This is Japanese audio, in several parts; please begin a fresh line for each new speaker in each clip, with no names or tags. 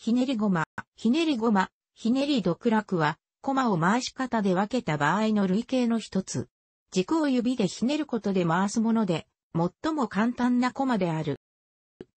ひねりごま、ひねりごま、ひねり独楽は、コマを回し方で分けた場合の類型の一つ。軸を指でひねることで回すもので、最も簡単なコマである。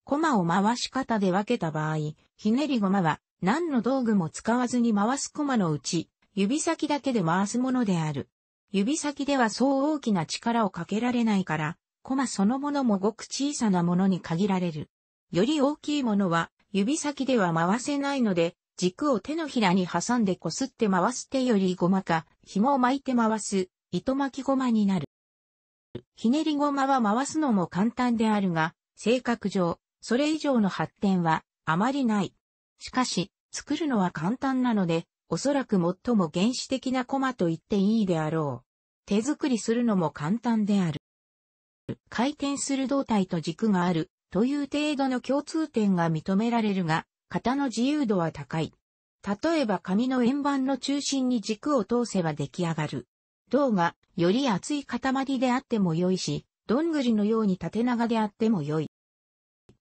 コマを回し方で分けた場合、ひねりごまは何の道具も使わずに回すコマのうち、指先だけで回すものである。指先ではそう大きな力をかけられないから、コマそのものもごく小さなものに限られる。より大きいものは指先では回せないので、軸を手のひらに挟んでこすって回す手よりごまか、紐を巻いて回す、糸巻きごまになる。ひねりごまは回すのも簡単であるが、性格上、それ以上の発展はあまりない。しかし、作るのは簡単なので、おそらく最も原始的なコマと言っていいであろう。手作りするのも簡単である。回転する胴体と軸があるという程度の共通点が認められるが、型の自由度は高い。例えば紙の円盤の中心に軸を通せば出来上がる。銅がより厚い塊であっても良いし、どんぐりのように縦長であっても良い。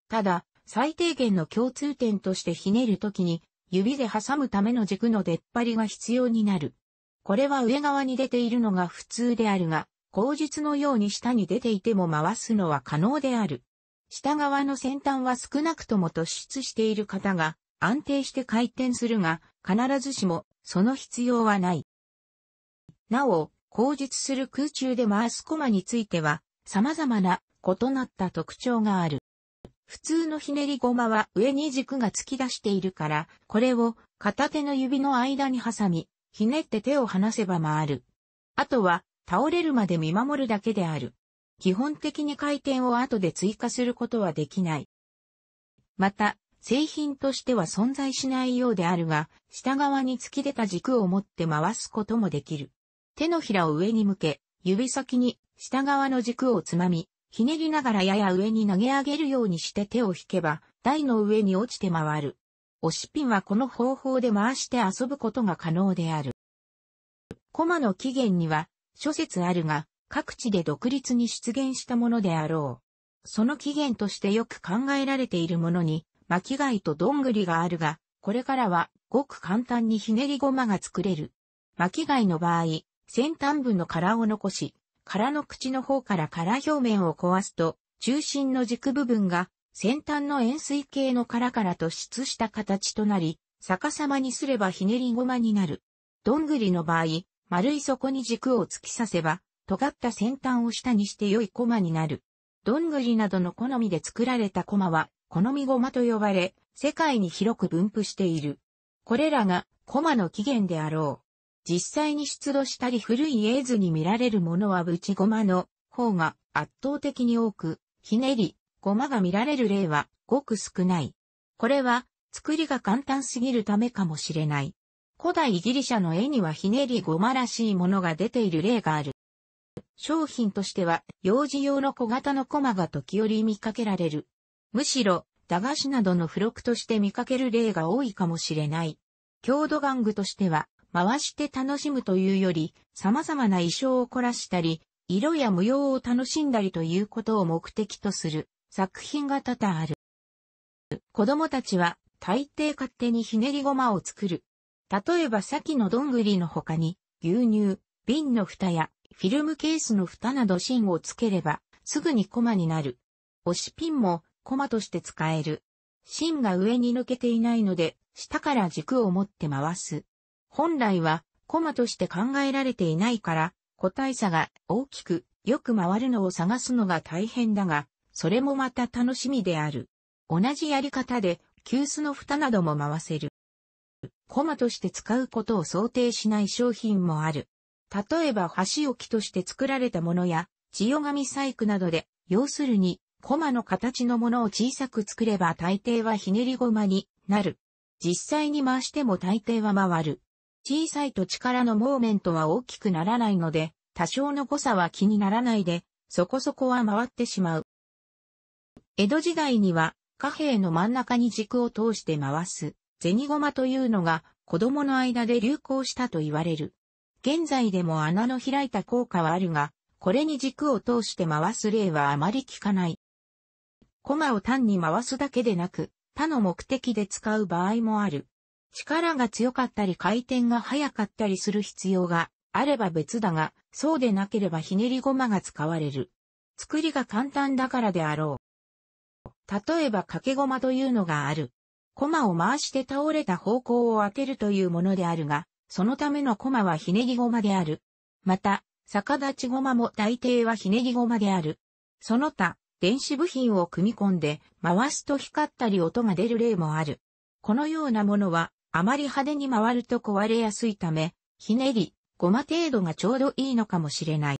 ただ、最低限の共通点としてひねるときに、指で挟むための軸の出っ張りが必要になる。これは上側に出ているのが普通であるが、口述のように下に出ていても回すのは可能である。下側の先端は少なくとも突出している方が安定して回転するが、必ずしもその必要はない。なお、後述する空中で回すコマについては、様々な異なった特徴がある。普通のひねりゴマは上に軸が突き出しているから、これを片手の指の間に挟み、ひねって手を離せば回る。あとは、倒れるまで見守るだけである。基本的に回転を後で追加することはできない。また、製品としては存在しないようであるが、下側に突き出た軸を持って回すこともできる。手のひらを上に向け、指先に下側の軸をつまみ、ひねりながらやや上に投げ上げるようにして手を引けば、台の上に落ちて回る。押しピンはこの方法で回して遊ぶことが可能である。コマの起源には諸説あるが、各地で独立に出現したものであろう。その起源としてよく考えられているものに、巻貝とどんぐりがあるが、これからはごく簡単にひねりごまが作れる。巻貝の場合、先端部の殻を残し、殻の口の方から殻表面を壊すと、中心の軸部分が先端の円錐形の殻から突出した形となり、逆さまにすればひねりごまになる。どんぐりの場合、丸い底に軸を突き刺せば、尖った先端を下にして良いコマになる。どんぐりなどの好みで作られたコマは、好みごまと呼ばれ、世界に広く分布している。これらがコマの起源であろう。実際に出土したり古い絵図に見られるものはブチゴの方が圧倒的に多く、ひねり、ごまが見られる例はごく少ない。これは作りが簡単すぎるためかもしれない。古代ギリシャの絵にはひねりごまらしいものが出ている例がある。商品としては、幼児用の小型のコマが時折見かけられる。むしろ、駄菓子などの付録として見かける例が多いかもしれない。郷土玩具としては、回して楽しむというより、様々な衣装を凝らしたり、色や模様を楽しんだりということを目的とする作品が多々ある。子供たちは大抵勝手にひねりごまを作る。例えば先のどんぐりの他に牛乳、瓶の蓋やフィルムケースの蓋など芯をつければ、すぐにコマになる。押しピンもコマとして使える。芯が上に抜けていないので、下から軸を持って回す。本来はコマとして考えられていないから、個体差が大きく、よく回るのを探すのが大変だが、それもまた楽しみである。同じやり方で、急須の蓋なども回せる。コマとして使うことを想定しない商品もある。例えば箸置きとして作られたものや、千代紙細工などで、要するに、駒の形のものを小さく作れば大抵はひねり駒になる。実際に回しても大抵は回る。小さいと力のモーメントは大きくならないので、多少の誤差は気にならないで、そこそこは回ってしまう。江戸時代には、貨幣の真ん中に軸を通して回す、銭駒というのが、子供の間で流行したと言われる。現在でも穴の開いた効果はあるが、これに軸を通して回す例はあまり効かない。コマを単に回すだけでなく、他の目的で使う場合もある。力が強かったり回転が速かったりする必要があれば別だが、そうでなければひねりごまが使われる。作りが簡単だからであろう。例えば掛け駒というのがある。コマを回して倒れた方向を当てるというものであるが、そのための駒はひねぎ駒である。また、逆立ち駒も大抵はひねぎ駒である。その他、電子部品を組み込んで、回すと光ったり音が出る例もある。このようなものは、あまり派手に回ると壊れやすいため、ひねり、ごま程度がちょうどいいのかもしれない。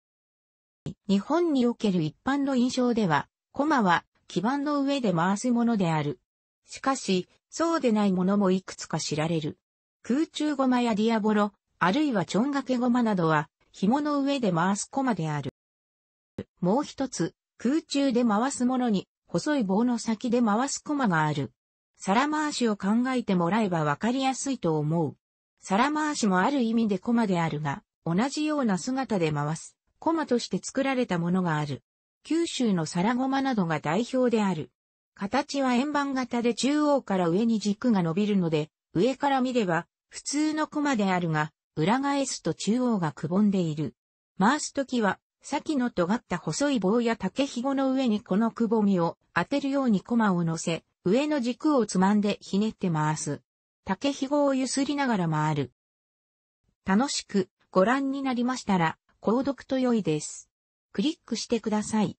日本における一般の印象では、コマは基盤の上で回すものである。しかし、そうでないものもいくつか知られる。空中マやディアボロ、あるいはちょんがけマなどは、紐の上で回すコマである。もう一つ、空中で回すものに、細い棒の先で回すコマがある。皿回しを考えてもらえばわかりやすいと思う。皿回しもある意味でコマであるが、同じような姿で回す、コマとして作られたものがある。九州の皿マなどが代表である。形は円盤型で中央から上に軸が伸びるので、上から見れば普通のコマであるが、裏返すと中央がくぼんでいる。回すときは、先の尖った細い棒や竹ひごの上にこのくぼみを当てるようにコマを乗せ、上の軸をつまんでひねって回す。竹ひごをゆすりながら回る。楽しくご覧になりましたら、購読と良いです。クリックしてください。